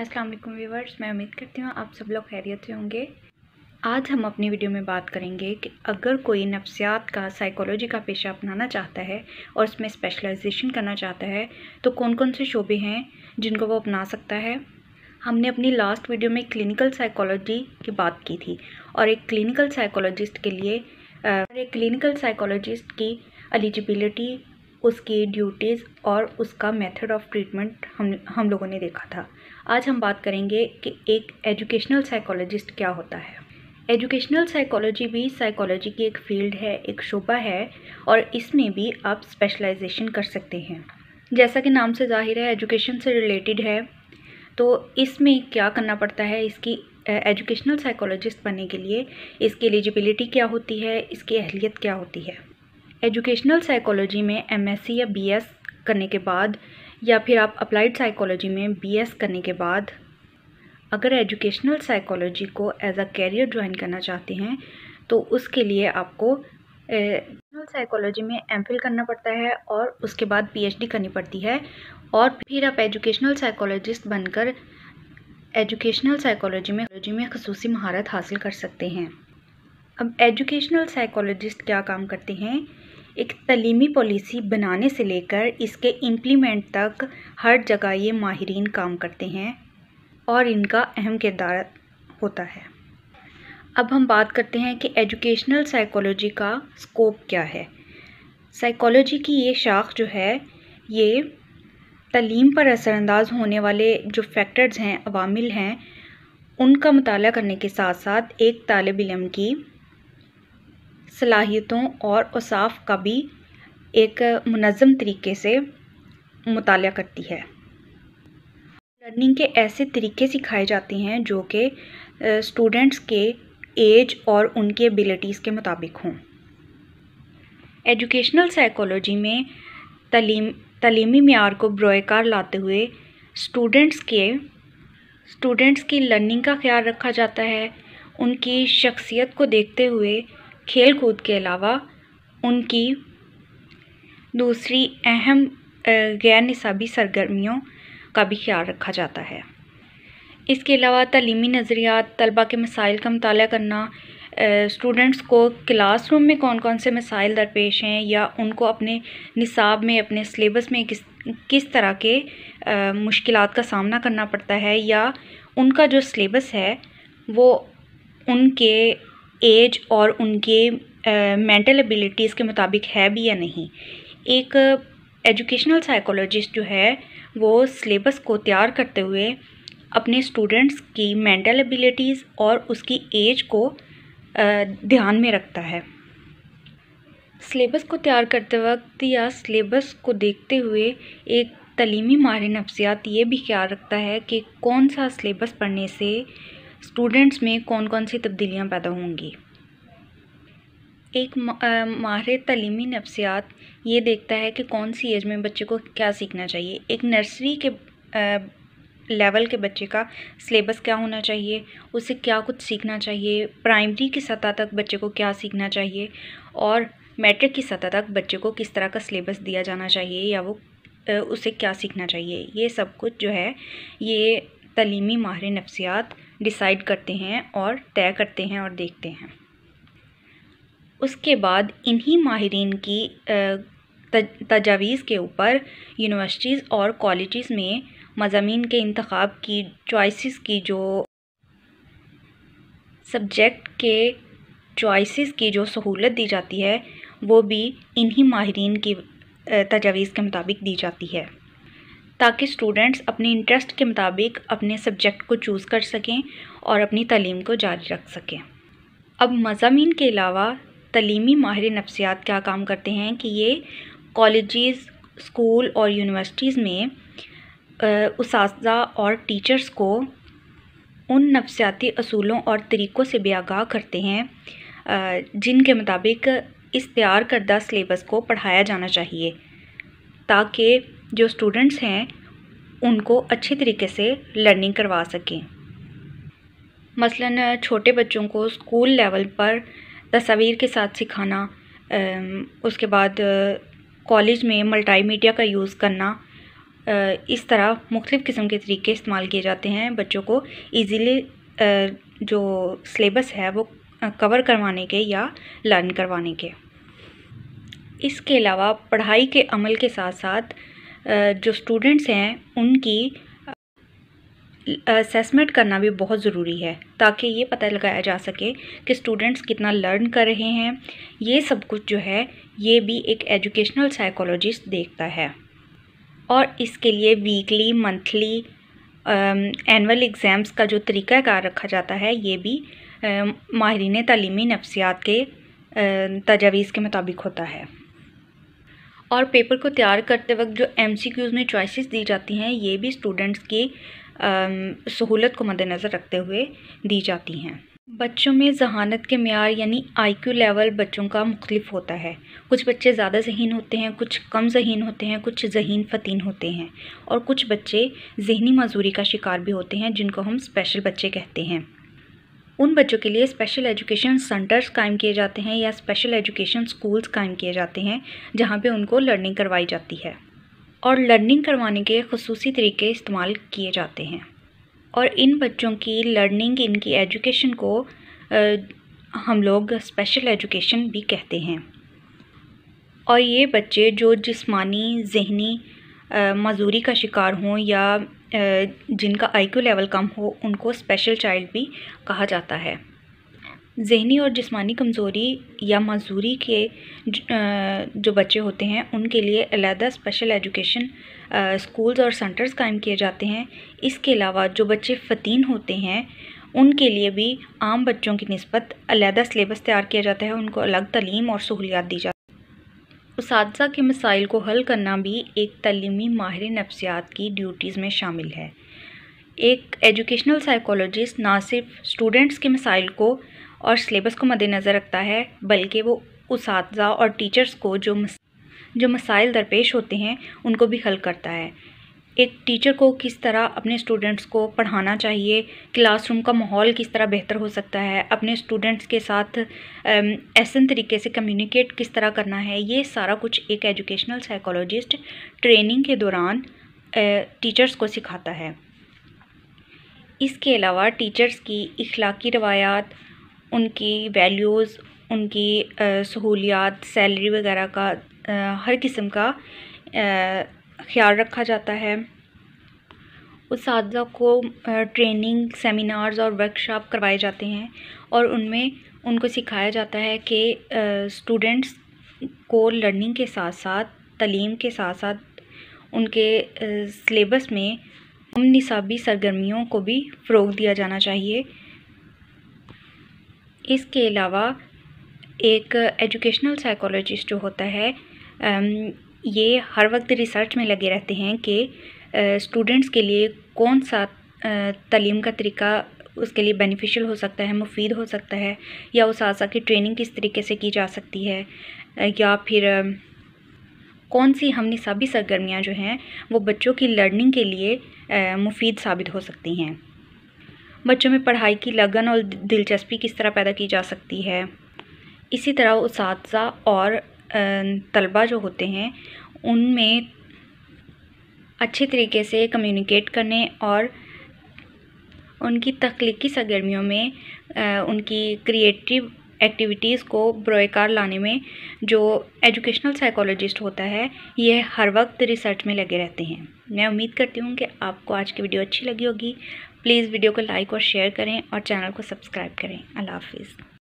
अस्सलाम वालेकुम व्यूवर्स मैं उम्मीद करती हूँ आप सब लोग खैरियत से होंगे आज हम अपनी वीडियो में बात करेंगे कि अगर कोई नफ्सियात का साइकोलॉजी का पेशा अपनाना चाहता है और उसमें स्पेशलाइजेशन करना चाहता है तो कौन कौन से शोबे हैं जिनको वो अपना सकता है हमने अपनी लास्ट वीडियो में क्लिनिकल साइकोलॉजी की बात की थी और एक क्लिनिकल साइकोलॉजिस्ट के लिए एक क्लिनिकल साइकोलॉजिस्ट की एलिजिबिलिटी उसकी ड्यूटीज़ और उसका मेथड ऑफ ट्रीटमेंट हम हम लोगों ने देखा था आज हम बात करेंगे कि एक एजुकेशनल साइकोलॉजिस्ट क्या होता है एजुकेशनल साइकोलॉजी भी साइकोलॉजी की एक फील्ड है एक शोबा है और इसमें भी आप स्पेशलाइजेशन कर सकते हैं जैसा कि नाम से जाहिर है एजुकेशन से रिलेटेड है तो इसमें क्या करना पड़ता है इसकी एजुकेशनल साइकोलॉजिस्ट बनने के लिए इसकी एलिजिबिलिटी क्या होती है इसकी अहलियत क्या होती है एजुकेशनल साइकोलॉजी में एमएससी या बीएस करने के बाद या फिर आप अप्लाइड साइकोलॉजी में बीएस करने के बाद अगर एजुकेशनल साइकोलॉजी को एज अ कैरियर ज्वाइन करना चाहते हैं तो उसके लिए आपको एजुकेशनल साइकोलॉजी में एम करना पड़ता है और उसके बाद पीएचडी करनी पड़ती है और फिर आप एजुकेशनल साइकोलॉजिस्ट बनकर एजुकेशनल साइकोलॉजी में में खसूसी महारत हासिल कर सकते हैं अब एजुकेशनल साइकोलॉजिस्ट क्या काम करते हैं एक तलीमी पॉलिसी बनाने से लेकर इसके इम्प्लीमेंट तक हर जगह ये माहरीन काम करते हैं और इनका अहम किरदार होता है अब हम बात करते हैं कि एजुकेशनल साइकोलॉजी का स्कोप क्या है साइकोलॉजी की ये शाख जो है ये तलीम पर असरानंदाज होने वाले जो फैक्टर्स हैं अवामिल हैं उनका मताल करने के साथ साथ एक तालब इलम की सलाहियतों और उसाफ का भी एक मनज़म तरीके से मुताल करती है लर्निंग के ऐसे तरीके सिखाए जाते हैं जो कि स्टूडेंट्स के एज और उनकी एबिलिटीज़ के मुताबिक हों एजुकेशनल साइकोलॉजी में तलीम तलीमी मैार को बरकार लाते हुए स्टूडेंट्स के स्टूडेंट्स की लर्निंग का ख्याल रखा जाता है उनकी शख्सियत को देखते हुए खेल कूद के अलावा उनकी दूसरी अहम गैर निसाबी सरगर्मियों का भी ख्याल रखा जाता है इसके अलावा तलीमी नज़रियात तलबा के मसाइल का मताल करना स्टूडेंट्स को क्लासरूम में कौन कौन से मसाइल दरपेश हैं या उनको अपने निसाब में अपने सिलेबस में किस किस तरह के मुश्किल का सामना करना पड़ता है या उनका जो सिलेबस है वो उनके एज और उनके मेंटल uh, एबिलिटीज़ के मुताबिक है भी या नहीं एक एजुकेशनल साइकोलॉजिस्ट जो है वो सिलेबस को तैयार करते हुए अपने स्टूडेंट्स की मेंटल एबिलिटीज़ और उसकी एज को uh, ध्यान में रखता है सिलेबस को तैयार करते वक्त या सिलेबस को देखते हुए एक तलीमी माहिर नफ्सियात ये भी ख्याल रखता है कि कौन सा सिलेबस पढ़ने से स्टूडेंट्स में कौन कौन सी तब्दीलियाँ पैदा होंगी एक माहिर तलीमी नफ्सियात ये देखता है कि कौन सी एज में बच्चे को क्या सीखना चाहिए एक नर्सरी के लेवल के बच्चे का सिलेबस क्या होना चाहिए उसे क्या कुछ सीखना चाहिए प्राइमरी की सतह तक बच्चे को क्या सीखना चाहिए और मैट्रिक की सतह तक बच्चे को किस तरह का सिलेबस दिया जाना चाहिए या वो उसे क्या सीखना चाहिए ये सब कुछ जो है ये तलीमी माहिर नफ्सियात डिसाइड करते हैं और तय करते हैं और देखते हैं उसके बाद इन्हीं माहरीन की तजावीज़ के ऊपर यूनिवर्सिटीज़ और कॉलेज़ में मजामी के इंतखब की चॉइसेस की जो सब्जेक्ट के चॉइसेस की जो सहूलत दी जाती है वो भी इन्हीं माहरीन की तजावीज़ के मुताबिक दी जाती है ताकि स्टूडेंट्स अपने इंटरेस्ट के मुताबिक अपने सब्जेक्ट को चूज़ कर सकें और अपनी तलीम को जारी रख सकें अब मजामी के अलावा तलीमी माहिर नफ्सियात क्या काम करते हैं कि ये कॉलेजेस स्कूल और यूनिवर्सिटीज़ में उस और टीचर्स को उन नफ्सियाती असूलों और तरीक़ों से बेआगाह करते हैं जिनके मुताबिक इस तैयार करदा सलेबस को पढ़ाया जाना चाहिए ताकि जो स्टूडेंट्स हैं उनको अच्छी तरीके से लर्निंग करवा सकें मसलन छोटे बच्चों को स्कूल लेवल पर तस्वीर के साथ सिखाना उसके बाद कॉलेज में मल्टीमीडिया का यूज़ करना इस तरह मुख्तफ़ किस्म के तरीके इस्तेमाल किए जाते हैं बच्चों को ईज़िली जो सिलेबस है वो कवर करवाने के या लर्न करवाने के इसके अलावा पढ़ाई के अमल के साथ साथ जो स्टूडेंट्स हैं उनकी असेसमेंट करना भी बहुत ज़रूरी है ताकि ये पता लगाया जा सके कि स्टूडेंट्स कितना लर्न कर रहे हैं ये सब कुछ जो है ये भी एक एजुकेशनल साइकोलॉजिस्ट देखता है और इसके लिए वीकली मंथली एनअल एग्ज़ाम्स का जो तरीक़ाकार रखा जाता है ये भी माहरीन तलीमी नफ्सियात के तजावीज़ के मुताबिक होता है और पेपर को तैयार करते वक्त जो क्यूज़ में चॉइसेस दी जाती हैं ये भी स्टूडेंट्स की सहूलत को मद्दनज़र रखते हुए दी जाती हैं बच्चों में जहानत के मैार यानी आईक्यू लेवल बच्चों का मुख्तलिफ होता है कुछ बच्चे ज़्यादा जहीन होते हैं कुछ कम जहीन होते हैं कुछ जहीन फ़तीन होते हैं और कुछ बच्चे जहनी मज़ूरी का शिकार भी होते हैं जिनको हम स्पेशल बच्चे कहते हैं उन बच्चों के लिए स्पेशल एजुकेशन सेंटर्स कायम किए जाते हैं या स्पेशल एजुकेशन स्कूल्स कायम किए जाते हैं जहाँ पे उनको लर्निंग करवाई जाती है और लर्निंग करवाने के खसूस तरीके इस्तेमाल किए जाते हैं और इन बच्चों की लर्निंग इनकी एजुकेशन को आ, हम लोग स्पेशल एजुकेशन भी कहते हैं और ये बच्चे जो जिस्मानी जहनी मज़ूरी का शिकार हों या जिनका आईक्यू लेवल कम हो उनको स्पेशल चाइल्ड भी कहा जाता है जहनी और जिस्मानी कमज़ोरी या मजदूरी के जो बच्चे होते हैं उनके लिए अलहदा स्पेशल एजुकेशन स्कूल्स और सेंटर्स कायम किए जाते हैं इसके अलावा जो बच्चे फ़तीन होते हैं उनके लिए भी आम बच्चों की नस्बत अलहदा सलेबस तैयार किया जाता है उनको अलग तलीम और सहूलियात दी जाती उसातजा के मसाइल को हल करना भी एक तलीमी माहिर नफ्सियात की ड्यूटीज़ में शामिल है एक एजुकेशनल साइकोलॉजिस्ट ना सिर्फ स्टूडेंट्स के मसाइल को और सलेबस को मद्देनज़र रखता है बल्कि वो उस और टीचर्स को जो मस, जो मसाइल दरपेश होते हैं उनको भी हल करता है एक टीचर को किस तरह अपने स्टूडेंट्स को पढ़ाना चाहिए क्लासरूम का माहौल किस तरह बेहतर हो सकता है अपने स्टूडेंट्स के साथ ऐसे तरीके से कम्युनिकेट किस तरह करना है ये सारा कुछ एक एजुकेशनल साइकोलॉजिस्ट ट्रेनिंग के दौरान टीचर्स को सिखाता है इसके अलावा टीचर्स की इखलाकी रवायात उनकी वैल्यूज़ उनकी सहूलियात सैलरी वगैरह का हर किस्म का ख्याल रखा जाता है उस को ट्रेनिंग सेमिनार्स और वर्कशॉप करवाए जाते हैं और उनमें उनको सिखाया जाता है कि स्टूडेंट्स को लर्निंग के साथ साथ तलीम के साथ साथ उनके सिलेबस में उन निसाबी सरगर्मियों को भी फ़रोग दिया जाना चाहिए इसके अलावा एक एजुकेशनल साइकोलॉजिस्ट जो होता है ये हर वक्त रिसर्च में लगे रहते हैं कि स्टूडेंट्स के लिए कौन सा तलीम का तरीका उसके लिए बेनिफिशियल हो सकता है मुफीद हो सकता है या उस आशा की ट्रेनिंग किस तरीके से की जा सकती है या फिर कौन सी हम सभी सरगर्मियाँ जो हैं वो बच्चों की लर्निंग के लिए मुफीद साबित हो सकती हैं बच्चों में पढ़ाई की लगन और दिलचस्पी किस तरह पैदा की जा सकती है इसी तरह उस और तलबा जो होते हैं उनमें अच्छे तरीके से कम्युनिकेट करने और उनकी तख्लीकी सरगर्मियों में उनकी क्रिएटिव एक्टिविटीज़ को बरोकार लाने में जो एजुकेशनल साइकोलॉजिस्ट होता है ये हर वक्त रिसर्च में लगे रहते हैं मैं उम्मीद करती हूँ कि आपको आज की वीडियो अच्छी लगी होगी प्लीज़ वीडियो को लाइक और शेयर करें और चैनल को सब्सक्राइब करें अल्लाह हाफिज़